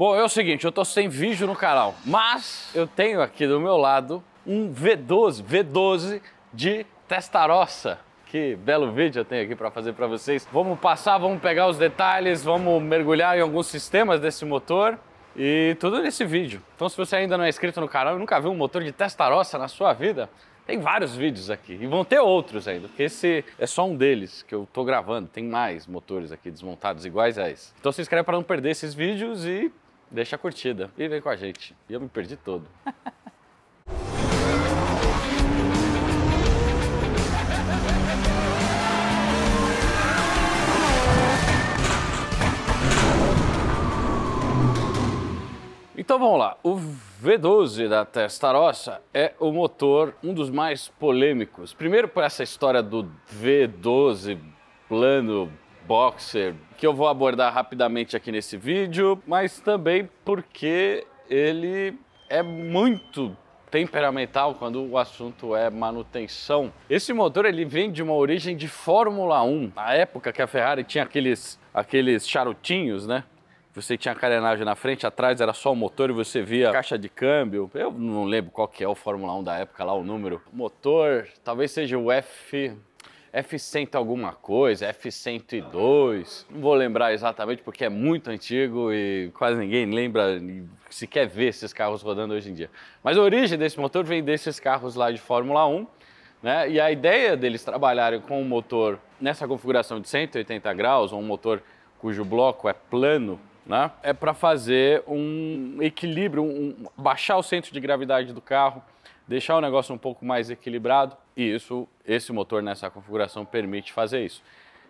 Bom, é o seguinte, eu tô sem vídeo no canal, mas eu tenho aqui do meu lado um V12, V12 de testarossa. Que belo vídeo eu tenho aqui para fazer para vocês. Vamos passar, vamos pegar os detalhes, vamos mergulhar em alguns sistemas desse motor e tudo nesse vídeo. Então se você ainda não é inscrito no canal e nunca viu um motor de testarossa na sua vida, tem vários vídeos aqui e vão ter outros ainda, porque esse é só um deles que eu tô gravando. Tem mais motores aqui desmontados iguais a esse. Então se inscreve para não perder esses vídeos e deixa a curtida e vem com a gente. E eu me perdi todo. Então vamos lá. O V12 da Testarossa é o motor, um dos mais polêmicos. Primeiro por essa história do V12 plano Boxer, que eu vou abordar rapidamente aqui nesse vídeo, mas também porque ele é muito temperamental quando o assunto é manutenção. Esse motor ele vem de uma origem de Fórmula 1, na época que a Ferrari tinha aqueles, aqueles charutinhos, né? Você tinha a carenagem na frente, atrás era só o motor e você via caixa de câmbio. Eu não lembro qual que é o Fórmula 1 da época lá, o número. motor, talvez seja o F... F100 alguma coisa, F102, não vou lembrar exatamente porque é muito antigo e quase ninguém lembra, se quer ver esses carros rodando hoje em dia. Mas a origem desse motor vem desses carros lá de Fórmula 1, né? E a ideia deles trabalharem com o um motor nessa configuração de 180 graus, um motor cujo bloco é plano, né? É para fazer um equilíbrio, um, baixar o centro de gravidade do carro, deixar o negócio um pouco mais equilibrado e isso, esse motor nessa configuração permite fazer isso.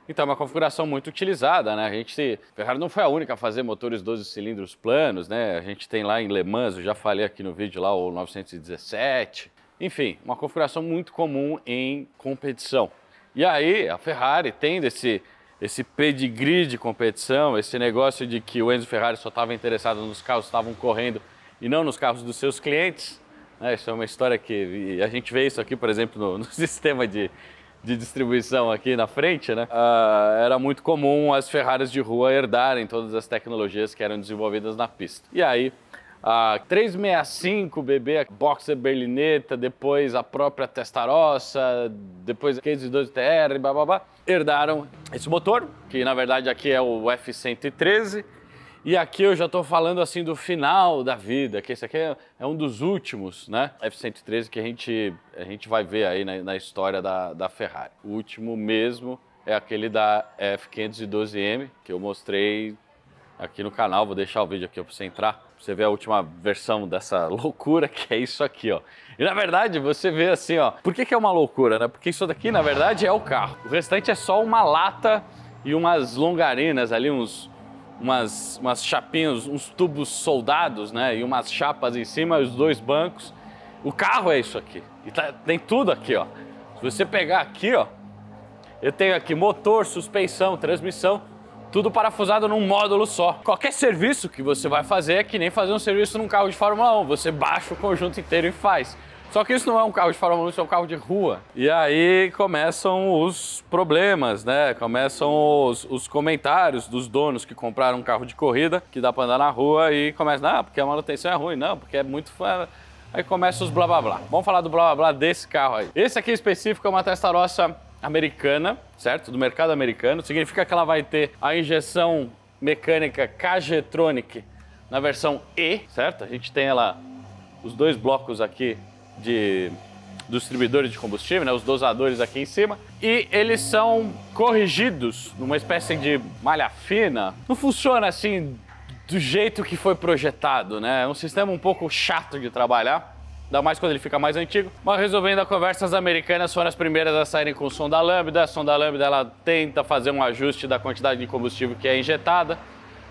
Então é uma configuração muito utilizada, né? A gente, a Ferrari não foi a única a fazer motores 12 cilindros planos, né? A gente tem lá em Le Mans, eu já falei aqui no vídeo lá o 917. Enfim, uma configuração muito comum em competição. E aí a Ferrari tendo esse esse pedigree de competição, esse negócio de que o Enzo Ferrari só estava interessado nos carros que estavam correndo e não nos carros dos seus clientes, é, isso é uma história que a gente vê isso aqui, por exemplo, no, no sistema de, de distribuição aqui na frente, né? Uh, era muito comum as Ferraris de rua herdarem todas as tecnologias que eram desenvolvidas na pista. E aí, a 365 BB, a Boxer Berlineta, depois a própria Testarossa, depois a 512 TR, blá, blá, blá, herdaram esse motor, que na verdade aqui é o F113, e aqui eu já estou falando assim do final da vida, que esse aqui é, é um dos últimos, né? F-113 que a gente, a gente vai ver aí na, na história da, da Ferrari. O último mesmo é aquele da F512M, que eu mostrei aqui no canal. Vou deixar o vídeo aqui para você entrar, você ver a última versão dessa loucura que é isso aqui, ó. E na verdade, você vê assim, ó. Por que, que é uma loucura, né? Porque isso daqui, na verdade, é o carro. O restante é só uma lata e umas longarinas ali, uns umas, umas chapinhas, uns tubos soldados, né? E umas chapas em cima, os dois bancos. O carro é isso aqui. E tá, tem tudo aqui, ó. Se você pegar aqui, ó, eu tenho aqui motor, suspensão, transmissão, tudo parafusado num módulo só. Qualquer serviço que você vai fazer é que nem fazer um serviço num carro de Fórmula 1. Você baixa o conjunto inteiro e faz. Só que isso não é um carro de fórmula, maluco, isso é um carro de rua. E aí começam os problemas, né? Começam os, os comentários dos donos que compraram um carro de corrida, que dá pra andar na rua, e começam, ah, porque a manutenção é ruim, não, porque é muito. Aí começam os blá blá blá. Vamos falar do blá blá blá desse carro aí. Esse aqui específico é uma Testarossa americana, certo? Do mercado americano. Significa que ela vai ter a injeção mecânica Cajetronic na versão E, certo? A gente tem ela, os dois blocos aqui de dos distribuidores de combustível, né, os dosadores aqui em cima, e eles são corrigidos numa espécie de malha fina. Não funciona assim do jeito que foi projetado, né? É um sistema um pouco chato de trabalhar. Ainda mais quando ele fica mais antigo. Mas resolvendo a conversa, as americanas foram as primeiras a saírem com o som da lambda. A som da lambda ela tenta fazer um ajuste da quantidade de combustível que é injetada.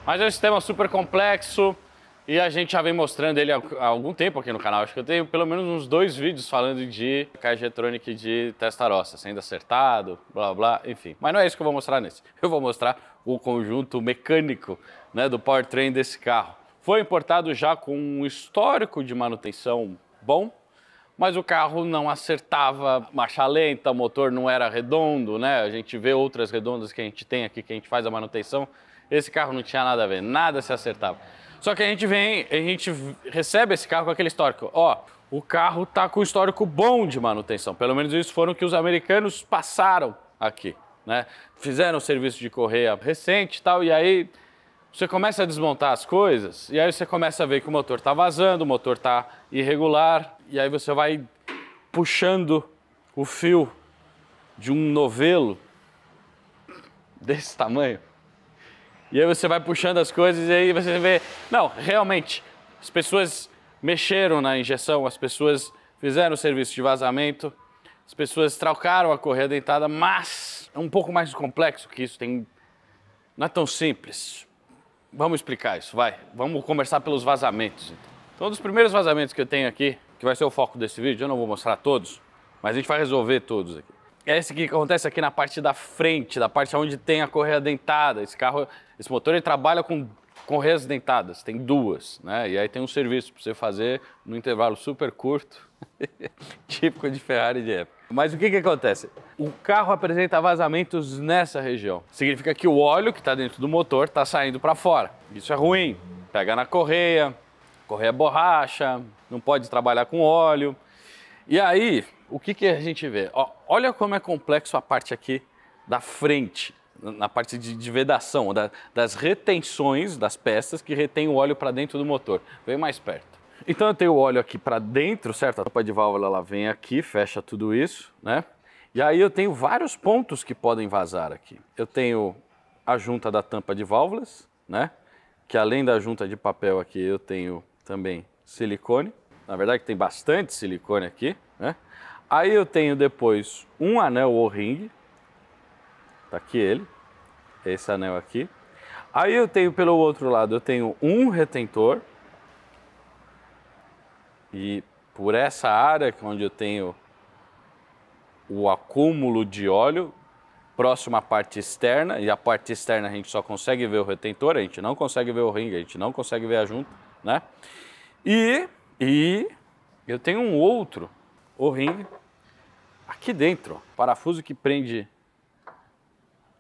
Mas é um sistema super complexo. E a gente já vem mostrando ele há, algum tempo aqui no canal. Acho que eu tenho pelo menos uns dois vídeos falando de caixa de testarossa, sendo acertado, blá blá, enfim. Mas não é isso que eu vou mostrar nesse. Eu vou mostrar o conjunto mecânico né, do powertrain desse carro. Foi importado já com um histórico de manutenção bom, mas o carro não acertava marcha lenta, o motor não era redondo, né? A gente vê outras redondas que a gente tem aqui, que a gente faz a manutenção. Esse carro não tinha nada a ver, nada se acertava. Só que a gente vem, a gente recebe esse carro com aquele histórico. Ó, o carro tá com histórico bom de manutenção. Pelo menos isso foram que os americanos passaram aqui, né? Fizeram o serviço de correia recente e tal, e aí você começa a desmontar as coisas, e aí você começa a ver que o motor tá vazando, o motor tá irregular, e aí você vai puxando o fio de um novelo desse tamanho e aí você vai puxando as coisas e aí você vê, não, realmente, as pessoas mexeram na injeção, as pessoas fizeram o serviço de vazamento, as pessoas trocaram a correia dentada, mas é um pouco mais complexo que isso, tem não é tão simples. Vamos explicar isso, vai. Vamos começar pelos vazamentos. Então. então, um dos primeiros vazamentos que eu tenho aqui, que vai ser o foco desse vídeo, eu não vou mostrar todos, mas a gente vai resolver todos aqui é esse que acontece aqui na parte da frente, da parte onde tem a correia dentada. Esse carro, esse motor, ele trabalha com correias dentadas, tem duas, né? E aí tem um serviço para você fazer no intervalo super curto, típico de Ferrari de época. Mas o que, que acontece? O carro apresenta vazamentos nessa região. Significa que o óleo que está dentro do motor está saindo para fora. Isso é ruim. Pega na correia, correia borracha, não pode trabalhar com óleo. E aí, o que, que a gente vê? Ó, olha como é complexo a parte aqui da frente, na parte de, de vedação, da, das retenções das peças que retém o óleo para dentro do motor. Vem mais perto. Então eu tenho o óleo aqui para dentro, certo? A tampa de válvula ela vem aqui, fecha tudo isso, né? E aí eu tenho vários pontos que podem vazar aqui. Eu tenho a junta da tampa de válvulas, né? Que além da junta de papel aqui, eu tenho também silicone. Na verdade, tem bastante silicone aqui, né? Aí eu tenho depois um anel ou ring, tá aqui ele, esse anel aqui. Aí eu tenho pelo outro lado, eu tenho um retentor. E por essa área é onde eu tenho o acúmulo de óleo, próximo à parte externa, e a parte externa a gente só consegue ver o retentor, a gente não consegue ver o ringue, a gente não consegue ver a junta, né? E, e eu tenho um outro, o ringue, aqui dentro, ó, parafuso que prende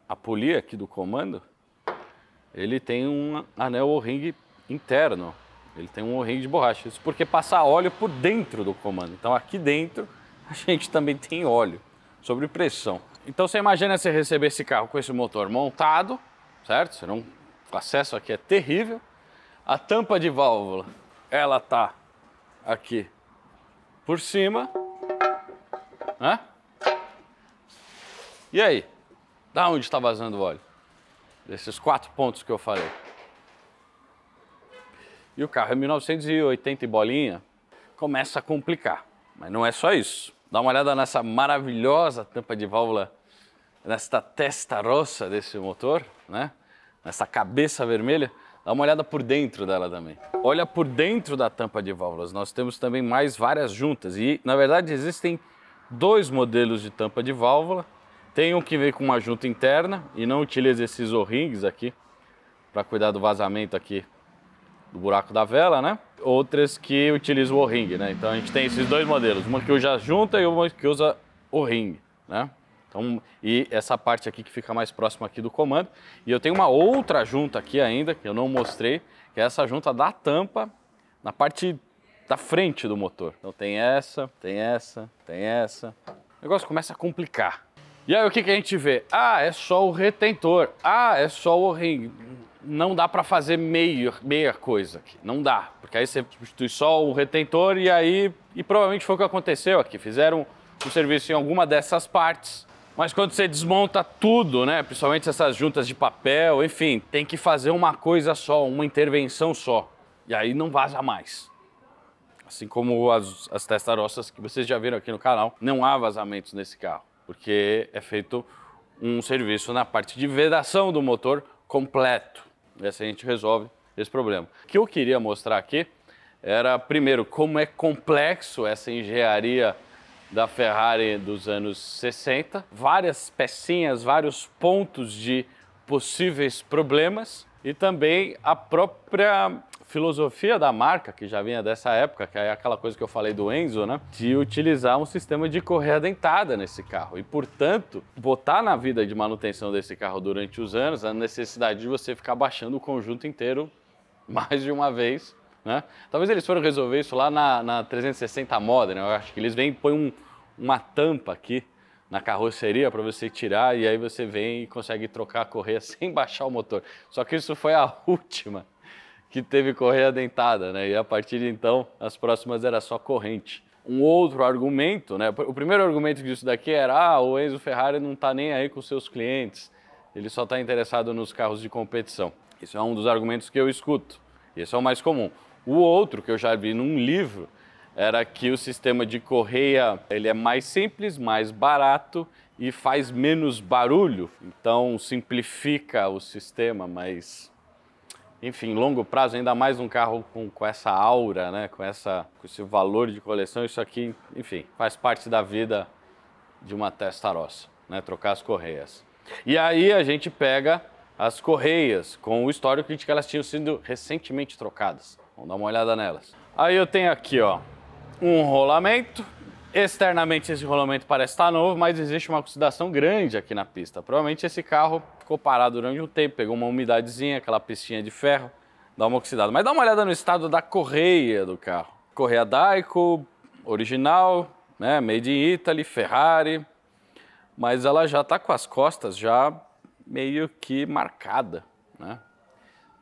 a polia aqui do comando, ele tem um anel O-ring interno. Ele tem um O-ring de borracha. Isso porque passa óleo por dentro do comando. Então aqui dentro a gente também tem óleo sobre pressão. Então você imagina você receber esse carro com esse motor montado, certo? Você não... O acesso aqui é terrível. A tampa de válvula, ela tá aqui por cima. E aí? Da onde está vazando o óleo? Desses quatro pontos que eu falei. E o carro é 1980 e bolinha, começa a complicar. Mas não é só isso. Dá uma olhada nessa maravilhosa tampa de válvula, nesta testarossa desse motor, né? Nessa cabeça vermelha. Dá uma olhada por dentro dela também. Olha por dentro da tampa de válvulas. Nós temos também mais várias juntas e, na verdade, existem dois modelos de tampa de válvula. Tem um que vem com uma junta interna e não utiliza esses o-rings aqui para cuidar do vazamento aqui do buraco da vela, né? Outras que utilizam o o-ring, né? Então a gente tem esses dois modelos, uma que usa junta e uma que usa o ring, né? Então, e essa parte aqui que fica mais próxima aqui do comando. E eu tenho uma outra junta aqui ainda, que eu não mostrei, que é essa junta da tampa, na parte da frente do motor. Então tem essa, tem essa, tem essa. O negócio começa a complicar. E aí o que, que a gente vê? Ah, é só o retentor. Ah, é só o ring. Não dá para fazer meia, meia coisa aqui. Não dá. Porque aí você substitui só o retentor e aí... E provavelmente foi o que aconteceu aqui. Fizeram um serviço em alguma dessas partes. Mas quando você desmonta tudo, né? Principalmente essas juntas de papel, enfim, tem que fazer uma coisa só, uma intervenção só. E aí não vaza mais. Assim como as, as testarossas que vocês já viram aqui no canal, não há vazamentos nesse carro, porque é feito um serviço na parte de vedação do motor completo. E assim a gente resolve esse problema. O que eu queria mostrar aqui era, primeiro, como é complexo essa engenharia da Ferrari dos anos 60. Várias pecinhas, vários pontos de possíveis problemas e também a própria filosofia da marca, que já vinha dessa época, que é aquela coisa que eu falei do Enzo, né? De utilizar um sistema de correia dentada nesse carro. E, portanto, botar na vida de manutenção desse carro durante os anos a necessidade de você ficar baixando o conjunto inteiro mais de uma vez, né? Talvez eles foram resolver isso lá na, na 360 Modern, né? eu acho que eles vêm e põem um, uma tampa aqui na carroceria para você tirar e aí você vem e consegue trocar a correia sem baixar o motor. Só que isso foi a última que teve correia dentada, né? E a partir de então, as próximas era só corrente. Um outro argumento, né? O primeiro argumento disso daqui era: ah, o Enzo Ferrari não está nem aí com seus clientes, ele só está interessado nos carros de competição. Isso é um dos argumentos que eu escuto. E Esse é o mais comum. O outro que eu já vi num livro era que o sistema de correia ele é mais simples, mais barato e faz menos barulho. Então simplifica o sistema, mas enfim, longo prazo, ainda mais um carro com, com essa aura, né? com, essa, com esse valor de coleção, isso aqui, enfim, faz parte da vida de uma testarossa, né? trocar as correias. E aí a gente pega as correias com o histórico de que elas tinham sido recentemente trocadas. Vamos dar uma olhada nelas. Aí eu tenho aqui ó, um rolamento, Externamente esse rolamento parece estar tá novo, mas existe uma oxidação grande aqui na pista. Provavelmente esse carro ficou parado durante um tempo, pegou uma umidadezinha, aquela pistinha de ferro, dá uma oxidada. Mas dá uma olhada no estado da correia do carro. Correia Daico, original, né, made in Italy, Ferrari, mas ela já está com as costas já meio que marcada, né?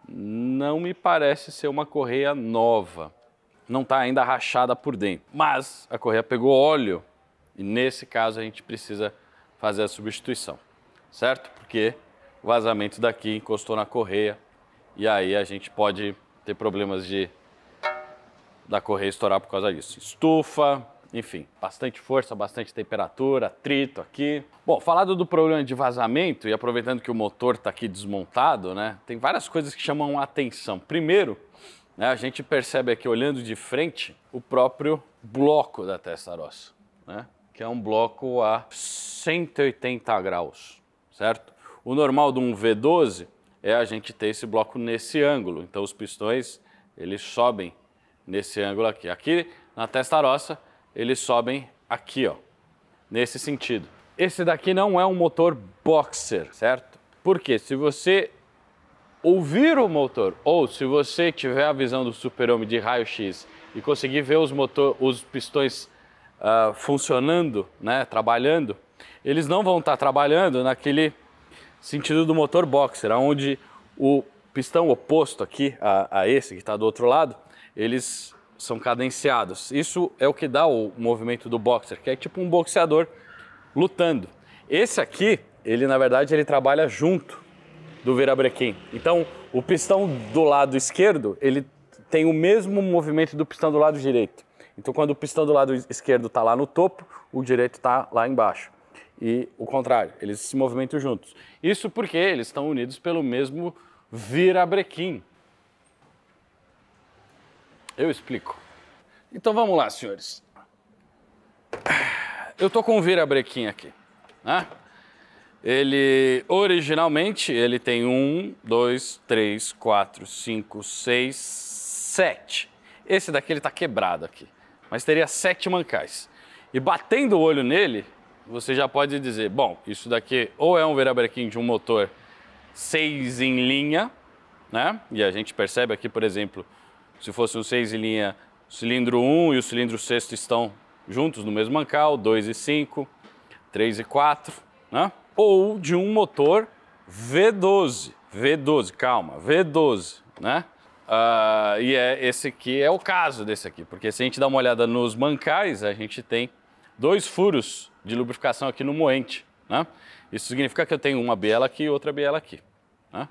Não me parece ser uma correia nova não está ainda rachada por dentro. Mas a correia pegou óleo e nesse caso a gente precisa fazer a substituição, certo? Porque o vazamento daqui encostou na correia e aí a gente pode ter problemas de da correia estourar por causa disso. Estufa, enfim, bastante força, bastante temperatura, atrito aqui. Bom, falado do problema de vazamento e aproveitando que o motor está aqui desmontado, né? Tem várias coisas que chamam a atenção. Primeiro, né? A gente percebe aqui, olhando de frente, o próprio bloco da Testarossa, né? que é um bloco a 180 graus, certo? O normal de um V12 é a gente ter esse bloco nesse ângulo, então os pistões eles sobem nesse ângulo aqui. Aqui na Testarossa eles sobem aqui, ó, nesse sentido. Esse daqui não é um motor boxer, certo? Porque se você ouvir o motor. Ou se você tiver a visão do super-homem de raio-x e conseguir ver os, motor, os pistões uh, funcionando, né, trabalhando, eles não vão estar tá trabalhando naquele sentido do motor boxer, onde o pistão oposto aqui a, a esse que está do outro lado, eles são cadenciados. Isso é o que dá o movimento do boxer, que é tipo um boxeador lutando. Esse aqui, ele na verdade ele trabalha junto do virabrequim. Então, o pistão do lado esquerdo, ele tem o mesmo movimento do pistão do lado direito. Então, quando o pistão do lado esquerdo está lá no topo, o direito está lá embaixo. E o contrário, eles se movimentam juntos. Isso porque eles estão unidos pelo mesmo virabrequim. Eu explico. Então vamos lá, senhores. Eu estou com um virabrequim aqui, né? Ele originalmente ele tem um, dois, três, quatro, cinco, seis, sete. Esse daqui ele está quebrado aqui, mas teria sete mancais. E batendo o olho nele, você já pode dizer, bom, isso daqui ou é um virabrequim de um motor seis em linha, né? E a gente percebe aqui, por exemplo, se fosse um seis em linha, o cilindro 1 e o cilindro sexto estão juntos no mesmo mancal, dois e cinco, três e quatro, né? ou de um motor V12. V12, calma, V12, né? Uh, e é esse aqui é o caso desse aqui, porque se a gente dá uma olhada nos mancais, a gente tem dois furos de lubrificação aqui no moente, né? Isso significa que eu tenho uma biela aqui e outra biela aqui, né?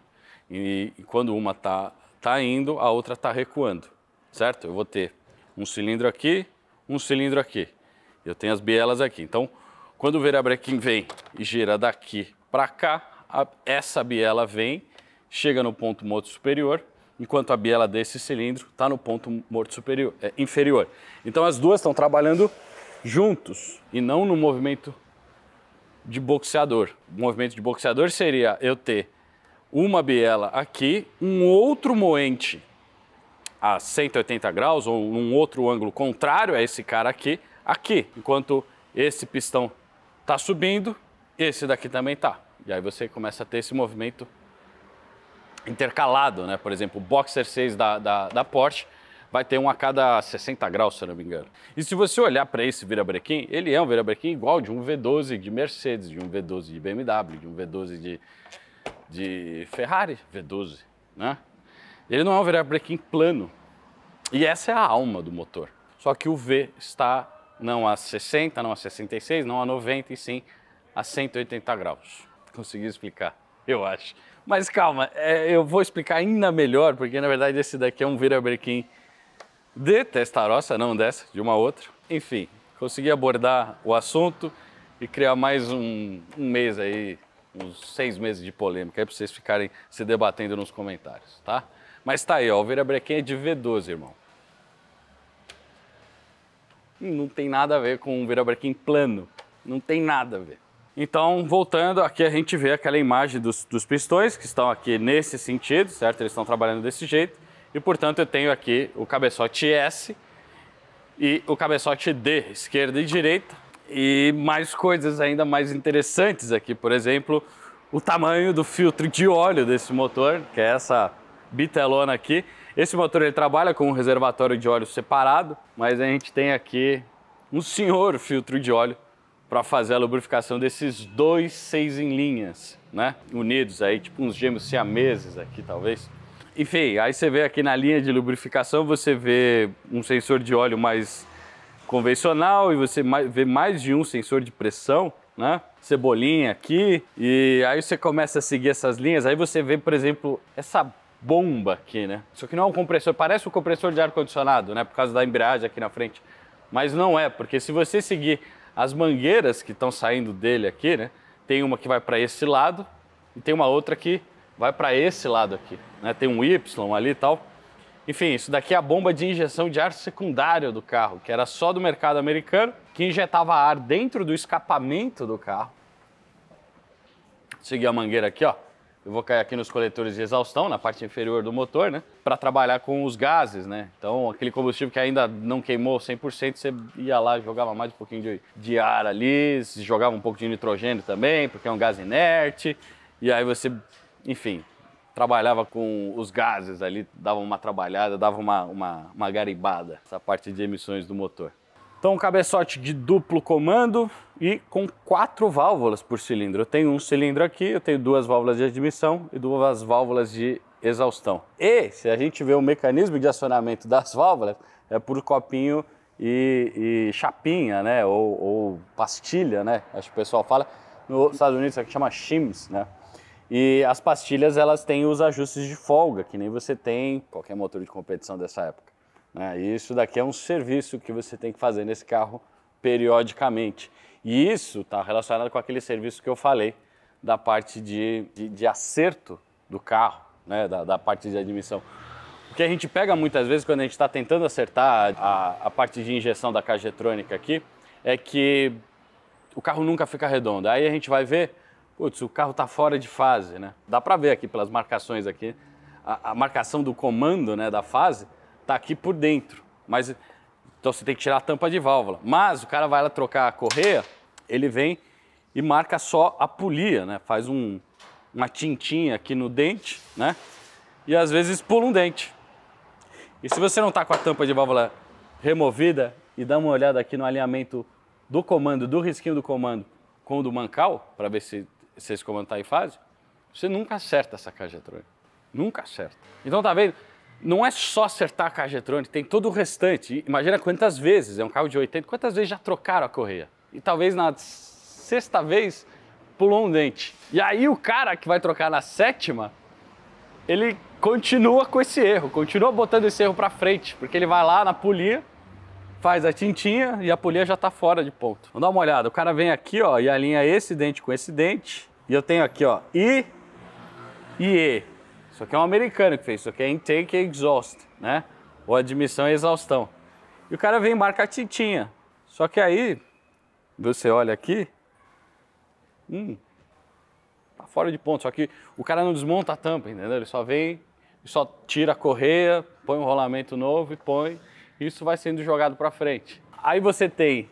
E, e quando uma tá, tá indo, a outra tá recuando, certo? Eu vou ter um cilindro aqui, um cilindro aqui. Eu tenho as bielas aqui. Então, quando o virabrequim vem e gira daqui para cá, a, essa biela vem, chega no ponto morto superior, enquanto a biela desse cilindro está no ponto morto superior, é, inferior. Então as duas estão trabalhando juntos e não no movimento de boxeador. O movimento de boxeador seria eu ter uma biela aqui, um outro moente a 180 graus ou num outro ângulo contrário a esse cara aqui, aqui, enquanto esse pistão Tá subindo, esse daqui também tá. E aí você começa a ter esse movimento intercalado, né? Por exemplo, o Boxer 6 da, da, da Porsche vai ter um a cada 60 graus, se eu não me engano. E se você olhar para esse virabrequim, ele é um virabrequim igual de um V12 de Mercedes, de um V12 de BMW, de um V12 de, de Ferrari, V12, né? Ele não é um virabrequim plano. E essa é a alma do motor. Só que o V está não a 60, não a 66, não a 90 e sim a 180 graus. Consegui explicar, eu acho. Mas calma, é, eu vou explicar ainda melhor, porque na verdade esse daqui é um virabrequim de testarossa, não dessa, de uma outra. Enfim, consegui abordar o assunto e criar mais um, um mês aí, uns seis meses de polêmica aí para vocês ficarem se debatendo nos comentários, tá? Mas tá aí, ó, o virabrequim é de V12, irmão não tem nada a ver com um virabrequim plano. Não tem nada a ver. Então, voltando, aqui a gente vê aquela imagem dos, dos pistões que estão aqui nesse sentido, certo? Eles estão trabalhando desse jeito. E, portanto, eu tenho aqui o cabeçote S e o cabeçote D, esquerda e direita. E mais coisas ainda mais interessantes aqui, por exemplo, o tamanho do filtro de óleo desse motor, que é essa bitelona aqui. Esse motor ele trabalha com um reservatório de óleo separado, mas a gente tem aqui um senhor filtro de óleo para fazer a lubrificação desses dois seis em linhas, né? Unidos aí, tipo uns gêmeos siameses aqui, talvez. Enfim, aí você vê aqui na linha de lubrificação, você vê um sensor de óleo mais convencional e você vê mais de um sensor de pressão, né? Cebolinha aqui, e aí você começa a seguir essas linhas, aí você vê, por exemplo, essa bomba aqui, né? Isso aqui não é um compressor, parece um compressor de ar-condicionado, né? Por causa da embreagem aqui na frente. Mas não é, porque se você seguir as mangueiras que estão saindo dele aqui, né? Tem uma que vai para esse lado e tem uma outra que vai para esse lado aqui, né? Tem um Y ali e tal. Enfim, isso daqui é a bomba de injeção de ar secundário do carro, que era só do mercado americano, que injetava ar dentro do escapamento do carro. Seguir a mangueira aqui, ó eu vou cair aqui nos coletores de exaustão, na parte inferior do motor, né? Para trabalhar com os gases, né? Então, aquele combustível que ainda não queimou 100%, você ia lá, jogava mais um pouquinho de, de ar ali, jogava um pouco de nitrogênio também, porque é um gás inerte. E aí você, enfim, trabalhava com os gases ali, dava uma trabalhada, dava uma, uma, uma garibada, essa parte de emissões do motor. Então, um cabeçote de duplo comando e com quatro válvulas por cilindro. Eu tenho um cilindro aqui, eu tenho duas válvulas de admissão e duas válvulas de exaustão. E se a gente vê o mecanismo de acionamento das válvulas, é por copinho e, e chapinha, né? Ou, ou, pastilha, né? Acho que o pessoal fala. Nos Estados Unidos isso é aqui chama shims, né? E as pastilhas elas têm os ajustes de folga, que nem você tem qualquer motor de competição dessa época. Né? E isso daqui é um serviço que você tem que fazer nesse carro periodicamente. E isso está relacionado com aquele serviço que eu falei da parte de, de, de acerto do carro, né? da, da parte de admissão. O que a gente pega muitas vezes quando a gente está tentando acertar a, a parte de injeção da caixa eletrônica aqui é que o carro nunca fica redondo. Aí a gente vai ver, putz, o carro está fora de fase, né? Dá para ver aqui pelas marcações aqui, a, a, marcação do comando né, da fase tá aqui por dentro. Mas então você tem que tirar a tampa de válvula. Mas o cara vai lá trocar a correia, ele vem e marca só a polia, né? Faz um, uma tintinha aqui no dente, né? E às vezes pula um dente. E se você não tá com a tampa de válvula removida e dá uma olhada aqui no alinhamento do comando, do risquinho do comando com o do mancal, para ver se, se esse comando tá em fase, você nunca acerta essa caixa eletrônica. Nunca acerta. Então tá vendo? não é só acertar a caixa eletrônica, tem todo o restante. Imagina quantas vezes, é um carro de 80, quantas vezes já trocaram a correia? E talvez na sexta vez pulou um dente. E aí o cara que vai trocar na sétima, ele continua com esse erro, continua botando esse erro para frente, porque ele vai lá na polia, faz a tintinha e a polia já tá fora de ponto. Vamos dar uma olhada, o cara vem aqui, ó, e alinha esse dente com esse dente, e eu tenho aqui, ó, I e E. Isso aqui é um americano que fez, isso aqui é intake e exhaust, né? Ou admissão e exaustão. E o cara vem e marca a tintinha. Só que aí, você olha aqui, hum, tá fora de ponto. Só que o cara não desmonta a tampa, entendeu? Ele só vem, só tira a correia, põe um rolamento novo e põe. Isso vai sendo jogado para frente. Aí você tem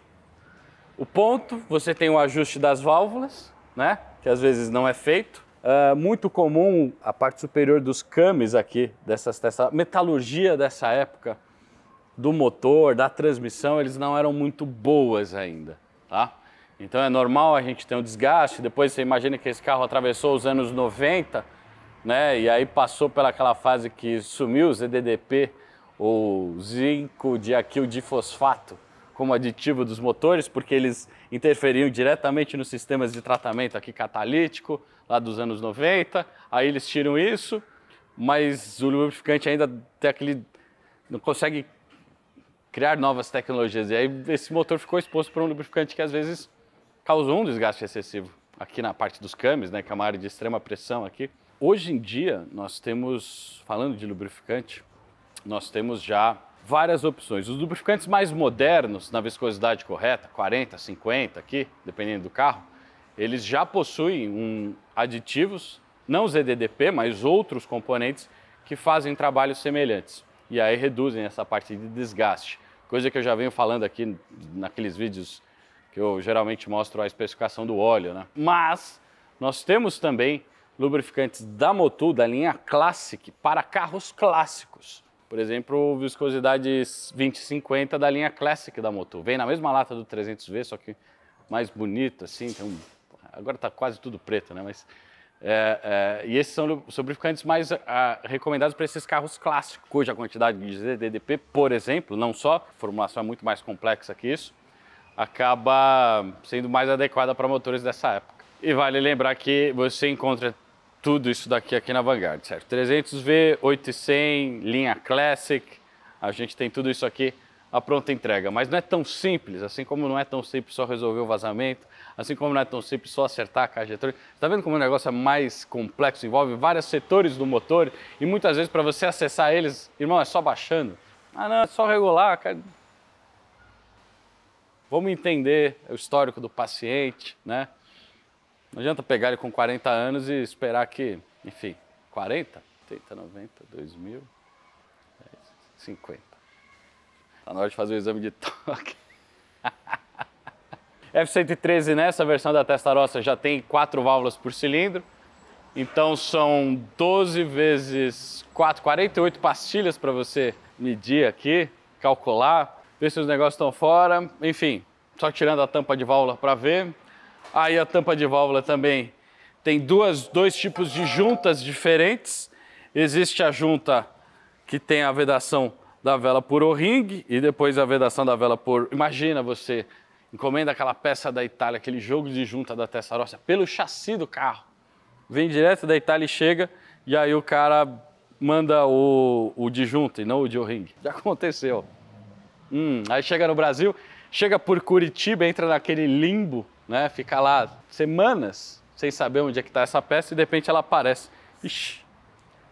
o ponto, você tem o ajuste das válvulas, né? Que às vezes não é feito. Ah, muito comum a parte superior dos cames aqui, dessas, dessa metalurgia dessa época, do motor, da transmissão, eles não eram muito boas ainda, tá? Então é normal a gente ter um desgaste, depois você imagina que esse carro atravessou os anos 90, né? E aí passou pelaquela fase que sumiu o ZDDP, o zinco de difosfato, como aditivo dos motores, porque eles interferiam diretamente nos sistemas de tratamento aqui catalítico, lá dos anos 90, aí eles tiram isso, mas o lubrificante ainda tem aquele. não consegue criar novas tecnologias. E aí esse motor ficou exposto para um lubrificante que às vezes causou um desgaste excessivo aqui na parte dos câmbios, né, que é uma área de extrema pressão aqui. Hoje em dia, nós temos, falando de lubrificante, nós temos já várias opções. Os lubrificantes mais modernos, na viscosidade correta, 40, 50 aqui, dependendo do carro, eles já possuem um, aditivos, não ZDDP, mas outros componentes que fazem trabalhos semelhantes. E aí reduzem essa parte de desgaste. Coisa que eu já venho falando aqui naqueles vídeos que eu geralmente mostro a especificação do óleo, né? Mas nós temos também lubrificantes da Motul, da linha Classic, para carros clássicos. Por exemplo, viscosidade 2050 da linha Classic da Motul. Vem na mesma lata do 300V, só que mais bonito, assim, tem um agora está quase tudo preto, né? Mas, é, é, e esses são os lubrificantes mais a, ah, recomendados para esses carros clássicos, cuja quantidade de DDP, por exemplo, não só, a formulação é muito mais complexa que isso, acaba sendo mais adequada para motores dessa época. E vale lembrar que você encontra tudo isso daqui aqui na Vanguard, certo? 300V, 8100, linha Classic, a gente tem tudo isso aqui a pronta entrega. Mas não é tão simples, assim como não é tão simples só resolver o vazamento, assim como não é tão simples só acertar a caixa eletrônica. Está vendo como o negócio é mais complexo, envolve vários setores do motor e muitas vezes para você acessar eles, irmão, é só baixando. Ah, não, é só regular. Cara. Vamos entender o histórico do paciente, né? Não adianta pegar ele com 40 anos e esperar que, enfim, 40, 80, 90, 2000, 50. Tá na hora de fazer o exame de toque. F-113 nessa né? versão da Testarossa já tem quatro válvulas por cilindro. Então são 12 vezes 4, 48 pastilhas para você medir aqui, calcular, ver se os negócios estão fora, enfim, só tirando a tampa de válvula para ver. Aí a tampa de válvula também tem duas, dois tipos de juntas diferentes. Existe a junta que tem a vedação da vela por O-ring e depois a vedação da vela por. Imagina você encomenda aquela peça da Itália, aquele jogo de junta da Tessarossa, pelo chassi do carro. Vem direto da Itália e chega, e aí o cara manda o, o de junta e não o de O-ring. Já aconteceu. Hum, aí chega no Brasil, chega por Curitiba, entra naquele limbo, né? Fica lá semanas sem saber onde é que está essa peça e de repente ela aparece. Ixi,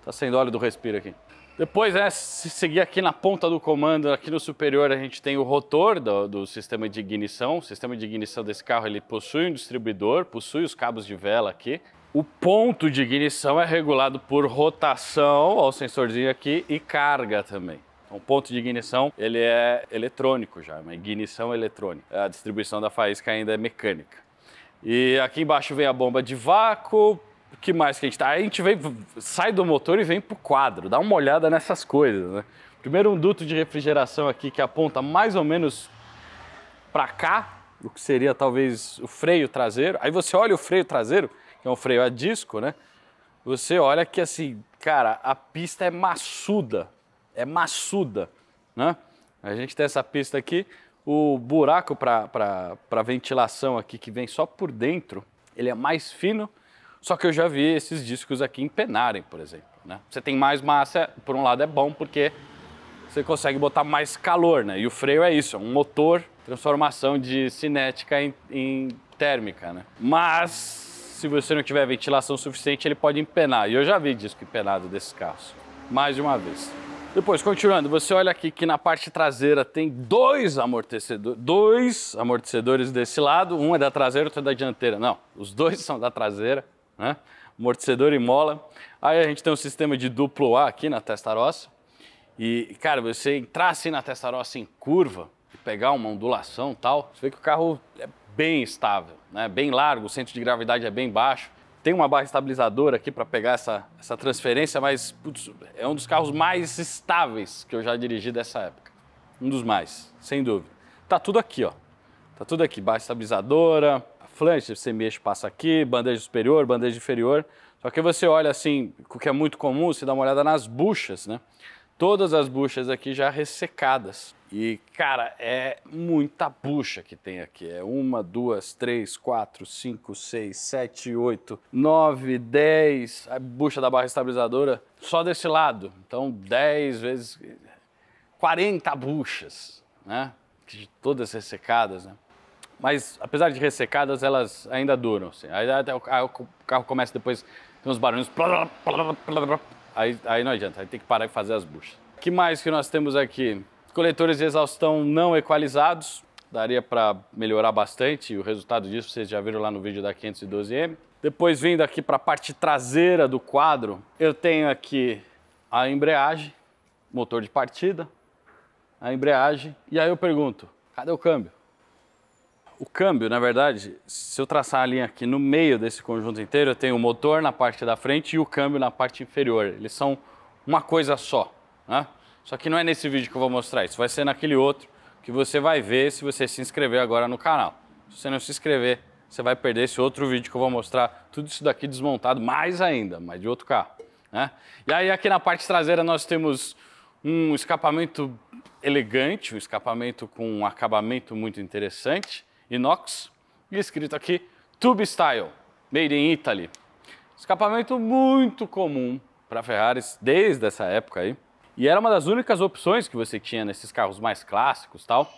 tá sendo óleo do respiro aqui. Depois, né, se seguir aqui na ponta do comando, aqui no superior, a gente tem o rotor do, do, sistema de ignição. O sistema de ignição desse carro ele possui um distribuidor, possui os cabos de vela aqui. O ponto de ignição é regulado por rotação, ó, o sensorzinho aqui, e carga também. Então, o ponto de ignição ele é eletrônico já, uma ignição eletrônica. A distribuição da faísca ainda é mecânica. E aqui embaixo vem a bomba de vácuo, o que mais que a gente tá? A gente vem, sai do motor e vem pro quadro. Dá uma olhada nessas coisas, né? Primeiro um duto de refrigeração aqui que aponta mais ou menos para cá, o que seria talvez o freio traseiro. Aí você olha o freio traseiro, que é um freio a disco, né? Você olha que assim, cara, a pista é maçuda, é maçuda, né? A gente tem essa pista aqui, o buraco para ventilação aqui que vem só por dentro, ele é mais fino só que eu já vi esses discos aqui empenarem, por exemplo. Né? Você tem mais massa, por um lado é bom porque você consegue botar mais calor, né? E o freio é isso, é um motor, transformação de cinética em, em térmica, né? Mas se você não tiver ventilação suficiente, ele pode empenar. E eu já vi disco empenado desses carros, mais de uma vez. Depois, continuando, você olha aqui que na parte traseira tem dois amortecedores, dois amortecedores desse lado, um é da traseira, outro é da dianteira. Não, os dois são da traseira né? amortecedor e mola. Aí a gente tem um sistema de duplo A aqui na testarossa. E, cara, você entrar assim na testarossa em curva, e pegar uma ondulação tal, você vê que o carro é bem estável, né? bem largo, o centro de gravidade é bem baixo. Tem uma barra estabilizadora aqui para pegar essa, essa transferência, mas putz, é um dos carros mais estáveis que eu já dirigi dessa época. Um dos mais, sem dúvida. Tá tudo aqui, ó. Tá tudo aqui, barra estabilizadora, flange, você mexe, passa aqui, bandeja superior, bandeja inferior. Só que você olha assim, o que é muito comum, você dá uma olhada nas buchas, né? Todas as buchas aqui já ressecadas. E, cara, é muita bucha que tem aqui. É uma, duas, três, quatro, cinco, seis, sete, oito, nove, dez. A bucha da barra estabilizadora só desse lado. Então, dez vezes. 40 buchas, né? De todas ressecadas, né? mas apesar de ressecadas, elas ainda duram. Assim. Aí, até o, carro, o carro começa depois, tem uns barulhos. Aí, aí não adianta, aí tem que parar e fazer as buchas. que mais que nós temos aqui? Coletores de exaustão não equalizados, daria para melhorar bastante. O resultado disso vocês já viram lá no vídeo da 512M. Depois, vindo aqui para a parte traseira do quadro, eu tenho aqui a embreagem, motor de partida, a embreagem. E aí eu pergunto, cadê o câmbio? o câmbio, na verdade, se eu traçar a linha aqui no meio desse conjunto inteiro, eu tenho o motor na parte da frente e o câmbio na parte inferior. Eles são uma coisa só. Né? Só que não é nesse vídeo que eu vou mostrar isso, vai ser naquele outro que você vai ver se você se inscrever agora no canal. Se você não se inscrever, você vai perder esse outro vídeo que eu vou mostrar tudo isso daqui desmontado mais ainda, mas de outro carro. Né? E aí aqui na parte traseira nós temos um escapamento elegante, um escapamento com um acabamento muito interessante inox e escrito aqui Tube Style, made in Italy. Escapamento muito comum para Ferraris desde essa época aí. E era uma das únicas opções que você tinha nesses carros mais clássicos tal,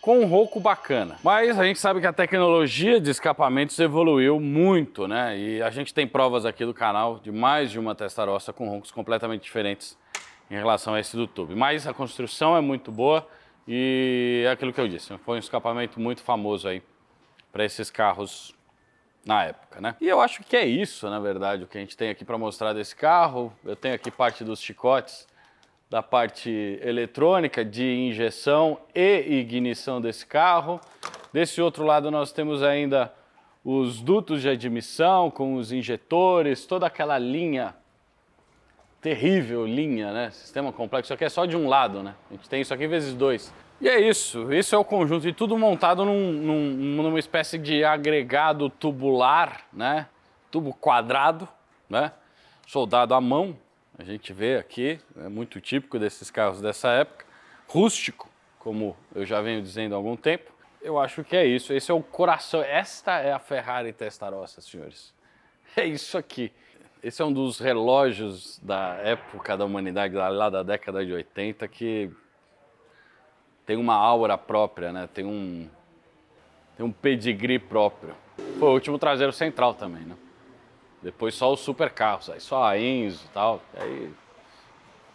com um roco bacana. Mas a gente sabe que a tecnologia de escapamentos evoluiu muito, né? E a gente tem provas aqui do canal de mais de uma testarossa com roncos completamente diferentes em relação a esse do tube. Mas a construção é muito boa, e é aquilo que eu disse, foi um escapamento muito famoso aí para esses carros na época, né? E eu acho que é isso, na verdade, o que a gente tem aqui para mostrar desse carro. Eu tenho aqui parte dos chicotes, da parte eletrônica de injeção e ignição desse carro. Desse outro lado nós temos ainda os dutos de admissão com os injetores, toda aquela linha terrível linha, né? Sistema complexo. Isso aqui é só de um lado, né? A gente tem isso aqui vezes dois. E é isso. Isso é o conjunto e tudo montado num, num, numa espécie de agregado tubular, né? Tubo quadrado, né? Soldado à mão. A gente vê aqui, é muito típico desses carros dessa época. Rústico, como eu já venho dizendo há algum tempo. Eu acho que é isso. Esse é o coração. Esta é a Ferrari Testarossa, senhores. É isso aqui. Esse é um dos relógios da época da humanidade, lá da década de 80, que tem uma aura própria, né? Tem um, tem um pedigree próprio. Foi o último traseiro central também, né? Depois só os supercarros, aí só a Enzo e tal. Aí,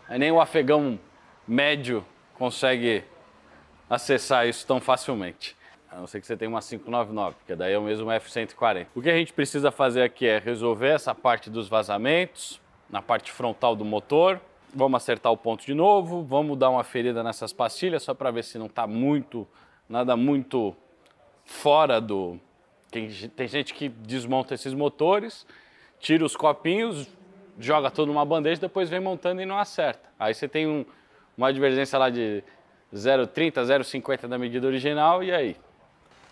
aí nem o afegão médio consegue acessar isso tão facilmente a não ser que você tenha uma 599, porque daí é o mesmo F-140. O que a gente precisa fazer aqui é resolver essa parte dos vazamentos, na parte frontal do motor, vamos acertar o ponto de novo, vamos dar uma ferida nessas pastilhas só para ver se não está muito, nada muito fora do... Tem, tem gente que desmonta esses motores, tira os copinhos, joga tudo numa bandeja, depois vem montando e não acerta. Aí você tem um, uma divergência lá de 0,30, 0,50 da medida original e aí?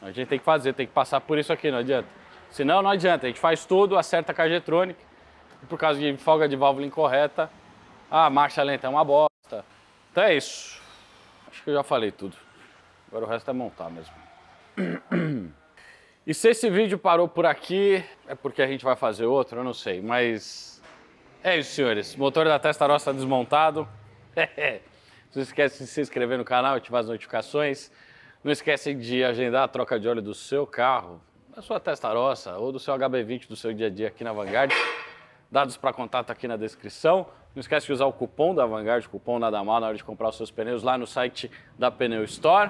A gente tem que fazer, tem que passar por isso aqui, não adianta. Senão não adianta, a gente faz tudo, acerta a carga e por causa de folga de válvula incorreta, a marcha lenta é uma bosta. Então é isso. Acho que eu já falei tudo. Agora o resto é montar mesmo. E se esse vídeo parou por aqui, é porque a gente vai fazer outro, eu não sei, mas é isso, senhores. O motor da Testarossa desmontado. não esquece de se inscrever no canal, ativar as notificações. Não esquece de agendar a troca de óleo do seu carro, da sua Testarossa ou do seu HB20 do seu dia a dia aqui na Vanguard. Dados para contato aqui na descrição. Não esquece de usar o cupom da Vanguard, cupom nada mal na hora de comprar os seus pneus lá no site da Pneu Store.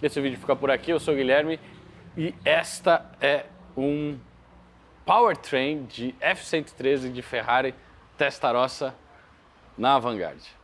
Esse vídeo fica por aqui. Eu sou o Guilherme e esta é um powertrain de F113 de Ferrari Testarossa na Vanguard.